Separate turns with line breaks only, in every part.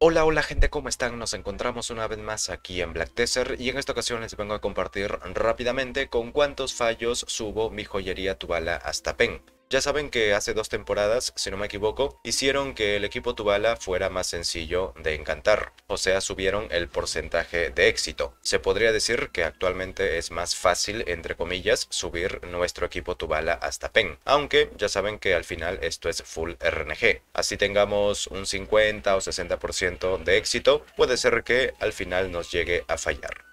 Hola, hola gente, ¿cómo están? Nos encontramos una vez más aquí en Black Desert y en esta ocasión les vengo a compartir rápidamente con cuántos fallos subo mi joyería Tubala hasta Pen. Ya saben que hace dos temporadas, si no me equivoco, hicieron que el equipo Tubala fuera más sencillo de encantar, o sea, subieron el porcentaje de éxito. Se podría decir que actualmente es más fácil, entre comillas, subir nuestro equipo Tubala hasta PEN, aunque ya saben que al final esto es full RNG. Así tengamos un 50 o 60% de éxito, puede ser que al final nos llegue a fallar.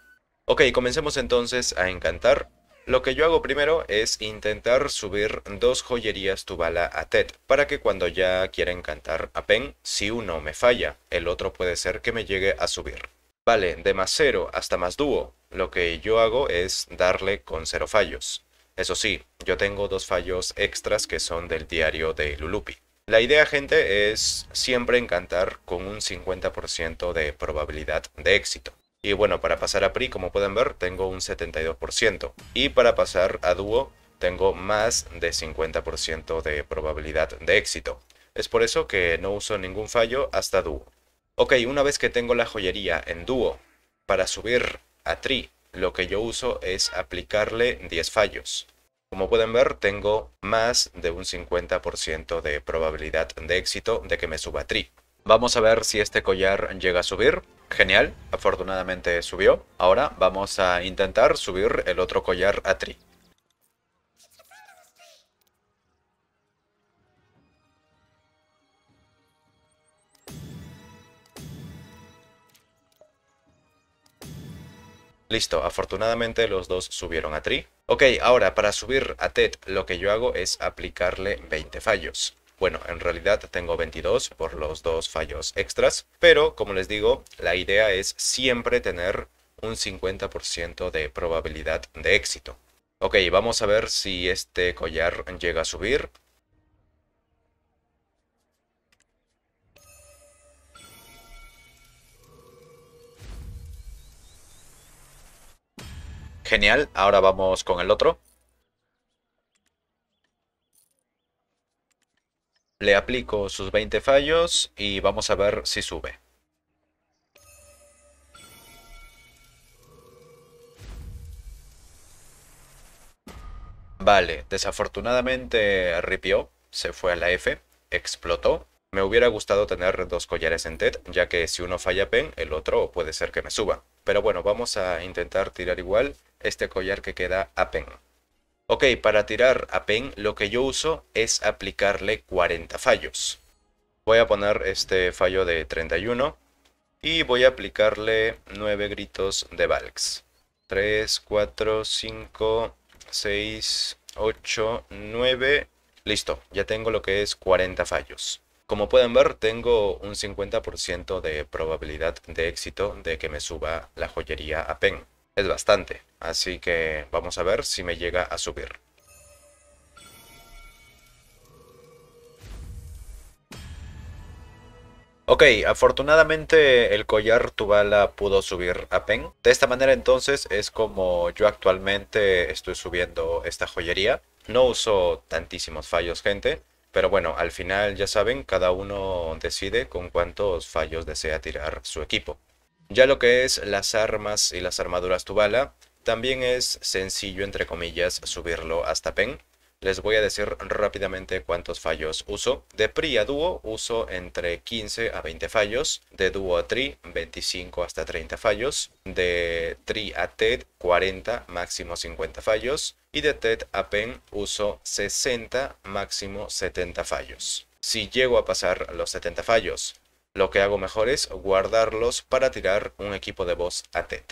Ok, comencemos entonces a encantar. Lo que yo hago primero es intentar subir dos joyerías Tubala a Ted, para que cuando ya quiera encantar a Pen, si uno me falla, el otro puede ser que me llegue a subir. Vale, de más cero hasta más dúo, lo que yo hago es darle con cero fallos. Eso sí, yo tengo dos fallos extras que son del diario de Lulupi. La idea, gente, es siempre encantar con un 50% de probabilidad de éxito. Y bueno, para pasar a PRI, como pueden ver, tengo un 72%. Y para pasar a dúo, tengo más de 50% de probabilidad de éxito. Es por eso que no uso ningún fallo hasta dúo. Ok, una vez que tengo la joyería en dúo, para subir a tri, lo que yo uso es aplicarle 10 fallos. Como pueden ver, tengo más de un 50% de probabilidad de éxito de que me suba a tri. Vamos a ver si este collar llega a subir. Genial, afortunadamente subió. Ahora vamos a intentar subir el otro collar a Tri. Listo, afortunadamente los dos subieron a Tri. Ok, ahora para subir a TED lo que yo hago es aplicarle 20 fallos. Bueno, en realidad tengo 22 por los dos fallos extras, pero como les digo, la idea es siempre tener un 50% de probabilidad de éxito. Ok, vamos a ver si este collar llega a subir. Genial, ahora vamos con el otro. Le aplico sus 20 fallos y vamos a ver si sube. Vale, desafortunadamente ripió, se fue a la F, explotó. Me hubiera gustado tener dos collares en TED, ya que si uno falla PEN, el otro puede ser que me suba. Pero bueno, vamos a intentar tirar igual este collar que queda a PEN. Ok, para tirar a Pen lo que yo uso es aplicarle 40 fallos. Voy a poner este fallo de 31 y voy a aplicarle 9 gritos de Valks. 3, 4, 5, 6, 8, 9. Listo, ya tengo lo que es 40 fallos. Como pueden ver, tengo un 50% de probabilidad de éxito de que me suba la joyería a Pen es bastante. Así que vamos a ver si me llega a subir. Ok, afortunadamente el collar Tubala pudo subir a Pen. De esta manera entonces es como yo actualmente estoy subiendo esta joyería. No uso tantísimos fallos, gente. Pero bueno, al final ya saben, cada uno decide con cuántos fallos desea tirar su equipo. Ya lo que es las armas y las armaduras Tubala, también es sencillo, entre comillas, subirlo hasta Pen. Les voy a decir rápidamente cuántos fallos uso. De PRI a DUO uso entre 15 a 20 fallos. De DUO a TRI 25 hasta 30 fallos. De TRI a TED 40 máximo 50 fallos. Y de TED a PEN uso 60 máximo 70 fallos. Si llego a pasar los 70 fallos lo que hago mejor es guardarlos para tirar un equipo de boss a Ted.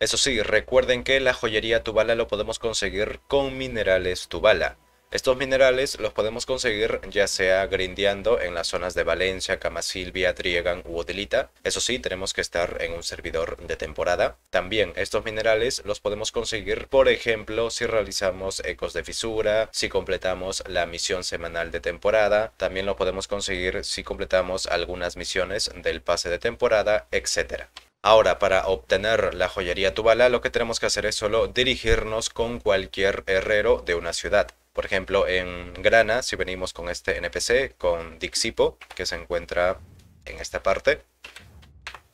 Eso sí, recuerden que la joyería Tubala lo podemos conseguir con minerales Tubala. Estos minerales los podemos conseguir ya sea grindeando en las zonas de Valencia, Camasilvia, Triegan u Odilita. Eso sí, tenemos que estar en un servidor de temporada. También estos minerales los podemos conseguir, por ejemplo, si realizamos ecos de fisura, si completamos la misión semanal de temporada. También lo podemos conseguir si completamos algunas misiones del pase de temporada, etc. Ahora, para obtener la joyería Tubala, lo que tenemos que hacer es solo dirigirnos con cualquier herrero de una ciudad. Por ejemplo, en Grana, si venimos con este NPC, con Dixipo, que se encuentra en esta parte,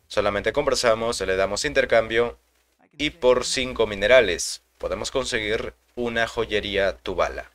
solamente conversamos, le damos intercambio y por 5 minerales podemos conseguir una joyería Tubala.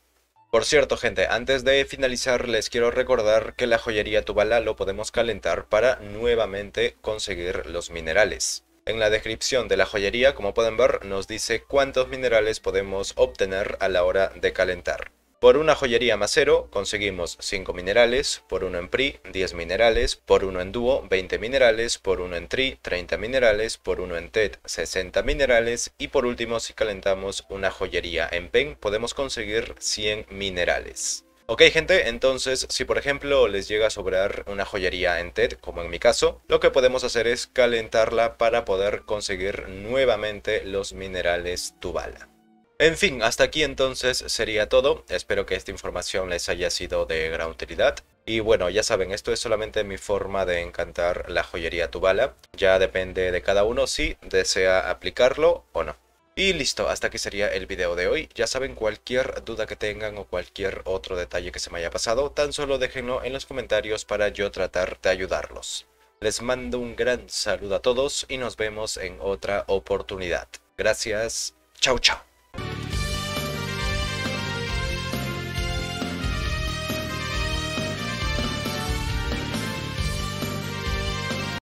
Por cierto gente, antes de finalizar les quiero recordar que la joyería Tubala lo podemos calentar para nuevamente conseguir los minerales. En la descripción de la joyería, como pueden ver, nos dice cuántos minerales podemos obtener a la hora de calentar. Por una joyería más conseguimos 5 minerales, por uno en PRI 10 minerales, por uno en dúo 20 minerales, por uno en TRI 30 minerales, por uno en TED 60 minerales y por último si calentamos una joyería en PEN podemos conseguir 100 minerales. Ok gente, entonces si por ejemplo les llega a sobrar una joyería en TED, como en mi caso, lo que podemos hacer es calentarla para poder conseguir nuevamente los minerales Tubala. En fin, hasta aquí entonces sería todo, espero que esta información les haya sido de gran utilidad. Y bueno, ya saben, esto es solamente mi forma de encantar la joyería Tubala, ya depende de cada uno si desea aplicarlo o no. Y listo, hasta aquí sería el video de hoy. Ya saben, cualquier duda que tengan o cualquier otro detalle que se me haya pasado, tan solo déjenlo en los comentarios para yo tratar de ayudarlos. Les mando un gran saludo a todos y nos vemos en otra oportunidad. Gracias, chao chao.